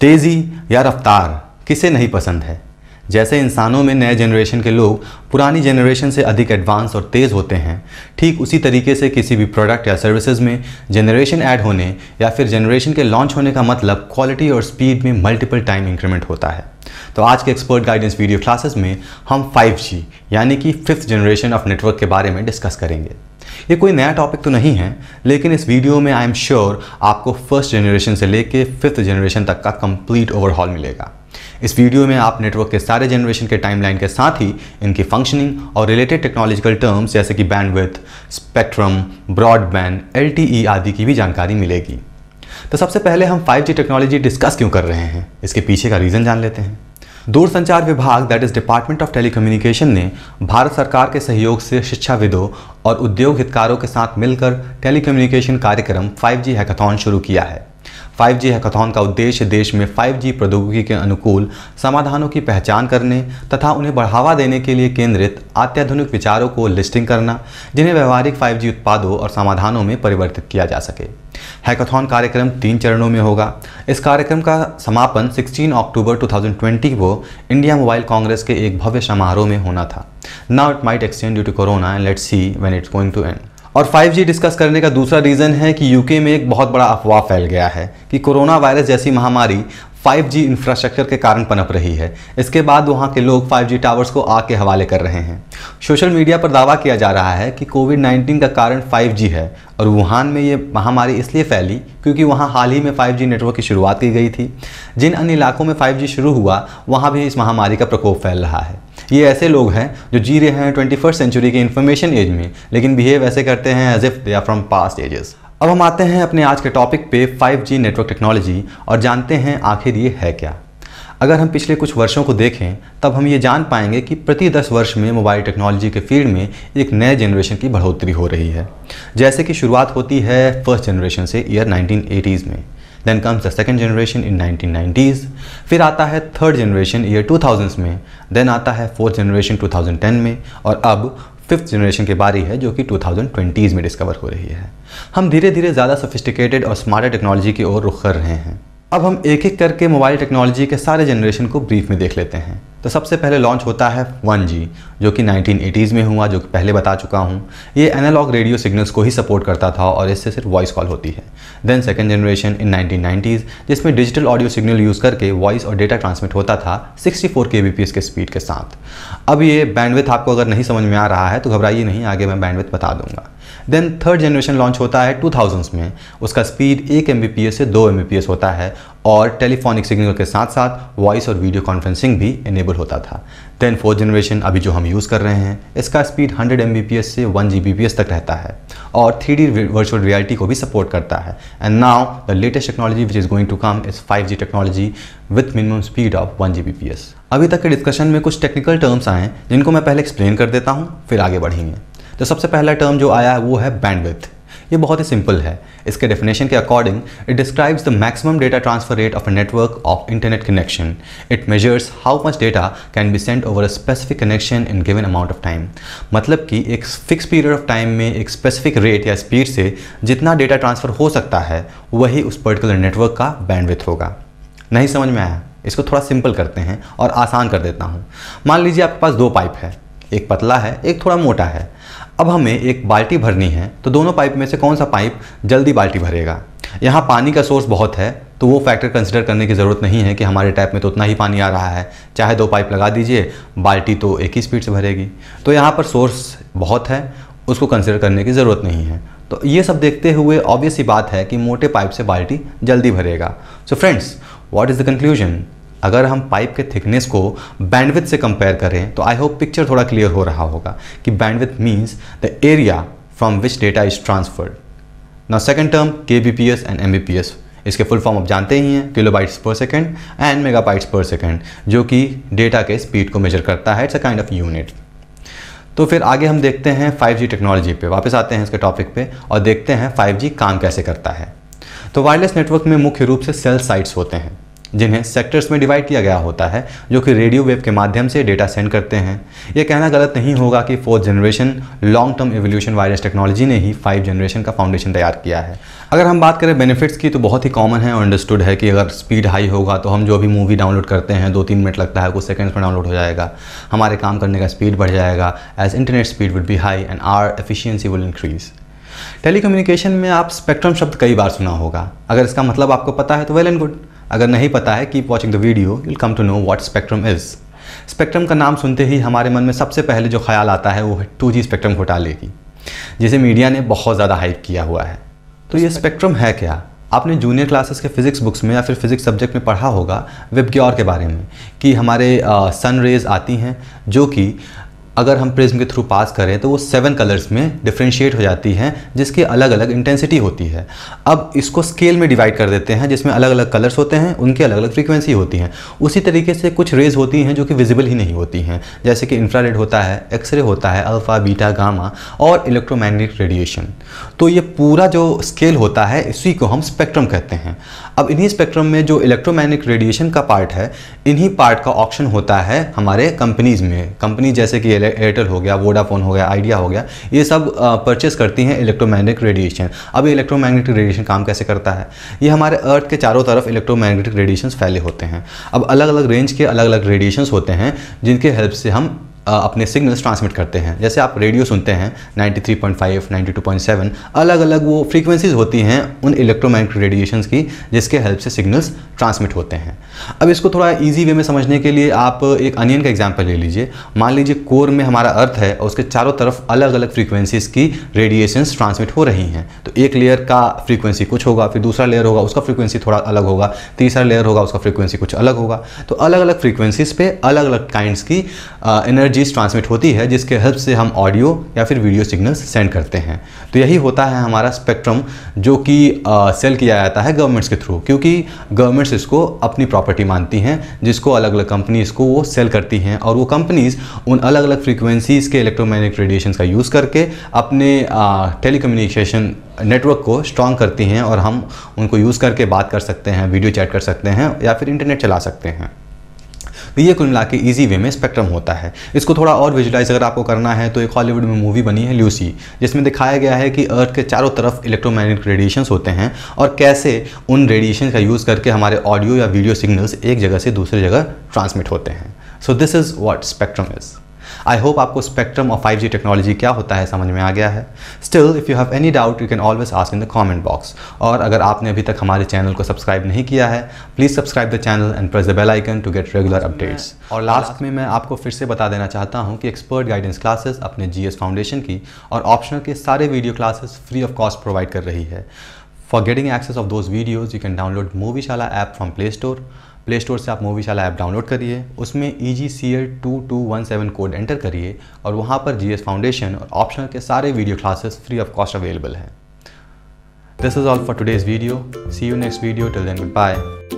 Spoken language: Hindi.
तेज़ी या रफ्तार किसे नहीं पसंद है जैसे इंसानों में नए जनरेशन के लोग पुरानी जनरेशन से अधिक एडवांस और तेज़ होते हैं ठीक उसी तरीके से किसी भी प्रोडक्ट या सर्विसेज में जनरेशन ऐड होने या फिर जनरेशन के लॉन्च होने का मतलब क्वालिटी और स्पीड में मल्टीपल टाइम इंक्रीमेंट होता है तो आज के एक्सपर्ट गाइडेंस वीडियो क्लासेस में हम 5G यानी कि फिफ्थ जनरेशन ऑफ नेटवर्क के बारे में डिस्कस करेंगे ये कोई नया टॉपिक तो नहीं है लेकिन इस वीडियो में आई एम श्योर आपको फर्स्ट जनरेशन से लेके फिफ्थ जनरेशन तक का कंप्लीट ओवरहॉल मिलेगा इस वीडियो में आप नेटवर्क के सारे जनरेशन के टाइमलाइन के साथ ही इनकी फंक्शनिंग और रिलेटेड टेक्नोलॉजिकल टर्म्स जैसे कि बैंडविथ स्पेक्ट्रम ब्रॉडबैंड एल आदि की भी जानकारी मिलेगी तो सबसे पहले हम 5G टेक्नोलॉजी डिस्कस क्यों कर रहे हैं इसके पीछे का रीज़न जान लेते हैं दूरसंचार विभाग that is department of telecommunication ने भारत सरकार के सहयोग से शिक्षाविदों और उद्योग हितकारों के साथ मिलकर टेलीकम्युनिकेशन कार्यक्रम 5G हैकाथॉन शुरू किया है 5G हैकाथॉन का उद्देश्य देश में 5G प्रौद्योगिकी के अनुकूल समाधानों की पहचान करने तथा उन्हें बढ़ावा देने के लिए केंद्रित अत्याधुनिक विचारों को लिस्टिंग करना जिन्हें व्यवहारिक 5G उत्पादों और समाधानों में परिवर्तित किया जा सके हैकाथॉन कार्यक्रम तीन चरणों में होगा इस कार्यक्रम का समापन 16 अक्टूबर 2020 को इंडिया मोबाइल कांग्रेस के एक भव्य समारोह में होना था now it might extend due to corona and let see when it's going to end और 5G डिस्कस करने का दूसरा रीज़न है कि यूके में एक बहुत बड़ा अफवाह फैल गया है कि कोरोना वायरस जैसी महामारी 5G इंफ्रास्ट्रक्चर के कारण पनप रही है इसके बाद वहाँ के लोग 5G टावर्स को आग के हवाले कर रहे हैं सोशल मीडिया पर दावा किया जा रहा है कि कोविड 19 का कारण 5G है और वुहान में ये महामारी इसलिए फैली क्योंकि वहाँ हाल ही में 5G नेटवर्क की शुरुआत की गई थी जिन अन्य इलाकों में 5G शुरू हुआ वहाँ भी इस महामारी का प्रकोप फैल रहा है ये ऐसे लोग हैं जो जी रहे हैं ट्वेंटी फर्स्ट सेंचुरी के इन्फॉर्मेशन एज में लेकिन बिहेव ऐसे करते हैं as if they are from past ages अब हम आते हैं अपने आज के टॉपिक पे 5G नेटवर्क टेक्नोलॉजी और जानते हैं आखिर ये है क्या अगर हम पिछले कुछ वर्षों को देखें तब हम ये जान पाएंगे कि प्रति दस वर्ष में मोबाइल टेक्नोलॉजी के फील्ड में एक नए जनरेशन की बढ़ोतरी हो रही है जैसे कि शुरुआत होती है फर्स्ट जनरेशन से ईयर 1980s में then comes the second generation in 1990s फिर आता है थर्ड जनरेशन ईयर 2000s में देन आता है फोर्थ जनरेशन 2010 में और अब फिफ्थ जनरेशन की बारी है जो कि 2020s में डिस्कवर हो रही है हम धीरे धीरे ज़्यादा सोफिस्टिकेटेड और स्मार्टर टेक्नोलॉजी की ओर रुख कर रहे हैं अब हम एक एक करके मोबाइल टेक्नोलॉजी के सारे जनरेशन को ब्रीफ में देख लेते हैं तो सबसे पहले लॉन्च होता है 1G जो कि 1980s में हुआ जो कि पहले बता चुका हूँ ये एनालॉग रेडियो सिग्नल्स को ही सपोर्ट करता था और इससे सिर्फ वॉइस कॉल होती है then second generation in 1990s जिसमें डिजिटल ऑडियो सिग्नल यूज़ करके वॉइस और डेटा ट्रांसमिट होता था 64 फोर के स्पीड के साथ अब ये बैंडविथ आपको अगर नहीं समझ में आ रहा है तो घबराइए नहीं आगे मैं बैंडविथ बता दूंगा देन थर्ड जनरेशन लॉन्च होता है टू में उसका स्पीड एक एम से दो एम होता है और टेलीफोनिक सिग्नल के साथ साथ वॉइस और वीडियो कॉन्फ्रेंसिंग भी इनेबल होता था देन फोर्थ जनरेशन अभी जो हम यूज़ कर रहे हैं इसका स्पीड 100 एम से 1 जी तक रहता है और थ्री डी वर्चुअल रियलिटी को भी सपोर्ट करता है and now the latest technology which is going to come is 5G technology with minimum speed of 1 G अभी तक के डिस्कशन में कुछ टेक्निकल टर्म्स आए जिनको मैं पहले एक्सप्लेन कर देता हूँ फिर आगे बढ़ेंगे तो सबसे पहला टर्म जो आया है वो है बैंडविथ ये बहुत ही सिंपल है इसके डेफिनेशन के according it describes the maximum data transfer rate of a network of internet connection it measures how much data can be send over a specific connection in given amount of time मतलब कि एक फिक्स पीरियड ऑफ टाइम में एक स्पेसिफिक रेट या स्पीड से जितना डेटा ट्रांसफ़र हो सकता है वही उस पर्टिकुलर नेटवर्क का बैंडविथ होगा नहीं समझ में आया इसको थोड़ा सिंपल करते हैं और आसान कर देता हूँ मान लीजिए आपके पास दो पाइप है एक पतला है एक थोड़ा मोटा है अब हमें एक बाल्टी भरनी है तो दोनों पाइप में से कौन सा पाइप जल्दी बाल्टी भरेगा यहाँ पानी का सोर्स बहुत है तो वो फैक्टर कंसिडर करने की ज़रूरत नहीं है कि हमारे टैप में तो उतना ही पानी आ रहा है चाहे दो पाइप लगा दीजिए बाल्टी तो एक ही स्पीड से भरेगी तो यहाँ पर सोर्स बहुत है उसको कंसिडर करने की ज़रूरत नहीं है तो ये सब देखते हुए ऑब्वियस ही बात है कि मोटे पाइप से बाल्टी जल्दी भरेगा so friends what is the conclusion अगर हम पाइप के थिकनेस को बैंडविथ से कंपेयर करें तो आई होप पिक्चर थोड़ा क्लियर हो रहा होगा कि bandwidth means the area from which data is transferred ना सेकेंड टर्म के B P S and M B P S इसके फुल फॉर्म आप जानते ही हैं kilobytes per second and megabytes per second जो कि डेटा के स्पीड को मेजर करता है it's a kind of unit तो फिर आगे हम देखते हैं 5G टेक्नोलॉजी पे वापस आते हैं इसके टॉपिक पे और देखते हैं 5G काम कैसे करता है तो वायरलेस नेटवर्क में मुख्य रूप से सेल साइट्स होते हैं जिन्हें सेक्टर्स में डिवाइड किया गया होता है जो कि रेडियो वेव के माध्यम से डेटा सेंड करते हैं यह कहना गलत नहीं होगा कि fourth generation long term evolution wireless technology ने ही फाइव जनरेशन का फाउंडेशन तैयार किया है अगर हम बात करें बेनिफिट्स की तो बहुत ही कॉमन है और अंडरस्टूड है कि अगर स्पीड हाई होगा तो हम जो भी मूवी डाउनलोड करते हैं दो तीन मिनट लगता है कुछ सेकंड्स में डाउनलोड हो जाएगा हमारे काम करने का स्पीड बढ़ जाएगा as internet speed would be high and our efficiency will increase telecommunication में आप स्पेक्ट्रम शब्द कई बार सुना होगा अगर इसका मतलब आपको पता है तो वेल एंड गुड अगर नहीं पता है keep watching the video you'll come to know what spectrum is spectrum का नाम सुनते ही हमारे मन में सबसे पहले जो ख्याल आता है वो है टू जी स्पेक्ट्रम घोटाले की जिसे मीडिया ने बहुत ज़्यादा हाइप किया हुआ है तो ये स्पेक्ट्रम है क्या आपने जूनियर क्लासेस के फिज़िक्स बुक्स में या फिर फिज़िक्स सब्जेक्ट में पढ़ा होगा वेबग्योर के बारे में कि हमारे सन रेज आती हैं जो कि अगर हम प्रिज्म के थ्रू पास करें तो वो सेवन कलर्स में डिफ्रेंशिएट हो जाती हैं जिसकी अलग अलग इंटेंसिटी होती है अब इसको स्केल में डिवाइड कर देते हैं जिसमें अलग अलग कलर्स होते हैं उनकी अलग अलग फ्रीक्वेंसी होती हैं उसी तरीके से कुछ रेज होती हैं जो कि विजिबल ही नहीं होती हैं जैसे कि इंफ्रारेड होता है एक्सरे होता है अल्फ़ा बीटा गामा और इलेक्ट्रोमैग्नेटिक रेडिएशन तो ये पूरा जो स्केल होता है इसी को हम स्पेक्ट्रम कहते हैं अब इन्हीं स्पेक्ट्रम में जो इलेक्ट्रोमैग्नेटिक रेडिएशन का पार्ट है इन्हीं पार्ट का ऑप्शन होता है हमारे कंपनीज़ में कंपनी जैसे कि एयरटेल हो गया वोडाफोन हो गया आइडिया हो गया ये सब परचेस करती हैं इलेक्ट्रोमैग्नेटिक रेडिएशन अब इलेक्ट्रोमैग्नेटिक रेडिएशन काम कैसे करता है ये हमारे अर्थ के चारों तरफ इलेक्ट्रोमैग्नेटिक रेडिएशन फैले होते हैं अब अलग अलग रेंज के अलग अलग रेडिएशन होते हैं जिनके हेल्प से हम अपने सिग्नल्स ट्रांसमिट करते हैं जैसे आप रेडियो सुनते हैं 93.5, 92.7 अलग अलग वो फ्रीक्वेंसीज होती हैं उन इलेक्ट्रोमैग्नेटिक रेडिएशन की जिसके हेल्प से सिग्नल्स ट्रांसमिट होते हैं अब इसको थोड़ा ईजी वे में समझने के लिए आप एक अनियन का एग्जाम्पल ले लीजिए मान लीजिए कोर में हमारा अर्थ है और उसके चारों तरफ अलग अलग फ्रीक्वेंसीज़ की रेडिएशंस ट्रांसमिट हो रही हैं तो एक लेयर का फ्रीक्वेंसी कुछ होगा फिर दूसरा लेयर होगा उसका फ्रीक्वेंसी थोड़ा अलग होगा तीसरा लेयर होगा उसका फ्रीक्वेंसी कुछ अलग होगा तो अलग अलग फ्रीक्वेंसीज़ पे अलग अलग काइंड्स की एनर्जी एनर्जीज ट्रांसमिट होती है जिसके हेल्प से हम ऑडियो या फिर वीडियो सिग्नल्स सेंड करते हैं तो यही होता है हमारा स्पेक्ट्रम जो कि सेल किया जाता है गवर्नमेंट्स के थ्रू क्योंकि गवर्नमेंट्स इसको अपनी प्रॉपर्टी मानती हैं जिसको अलग अलग कंपनीज़ को वो सेल करती हैं और वो कंपनीज़ उन अलग अलग फ्रिक्वेंसीज के इलेक्ट्रोमैग्नेटिक रेडिएशन का यूज़ करके अपने टेली नेटवर्क को स्ट्रॉन्ग करती हैं और हम उनको यूज़ करके बात कर सकते हैं वीडियो चैट कर सकते हैं या फिर इंटरनेट चला सकते हैं तो ये कुल मिला के ईजी वे में स्पेक्ट्रम होता है इसको थोड़ा और विजुलाइज अगर आपको करना है तो एक हॉलीवुड में मूवी बनी है ल्यूसी जिसमें दिखाया गया है कि अर्थ के चारों तरफ इलेक्ट्रोमैग्नेटिक रेडिएशन होते हैं और कैसे उन रेडिएशन का यूज़ करके हमारे ऑडियो या वीडियो सिग्नल्स एक जगह से दूसरी जगह ट्रांसमिट होते हैं so this is what spectrum is I hope आपको स्पेक्ट्रम और 5G टेक्नोलॉजी क्या होता है समझ में आ गया है still if you have any doubt you can always ask in the comment box और अगर आपने अभी तक हमारे चैनल को सब्सक्राइब नहीं किया है please subscribe the channel and press the bell icon to get regular updates और लास्ट में मैं आपको फिर से बता देना चाहता हूँ कि एक्सपर्ट गाइडेंस क्लासेस अपने जी फाउंडेशन की और ऑप्शनल के सारे video classes free of cost provide कर रही है for getting access of those videos you can download Movieshala app from play store play store से आप मूवीशाला ऐप डाउनलोड करिए उसमें E G C L two two one seven code enter करिए और वहाँ पर जी एस फाउंडेशन और ऑप्शनल के सारे video classes free of cost available हैं this is all for today's video C you next video till then good bye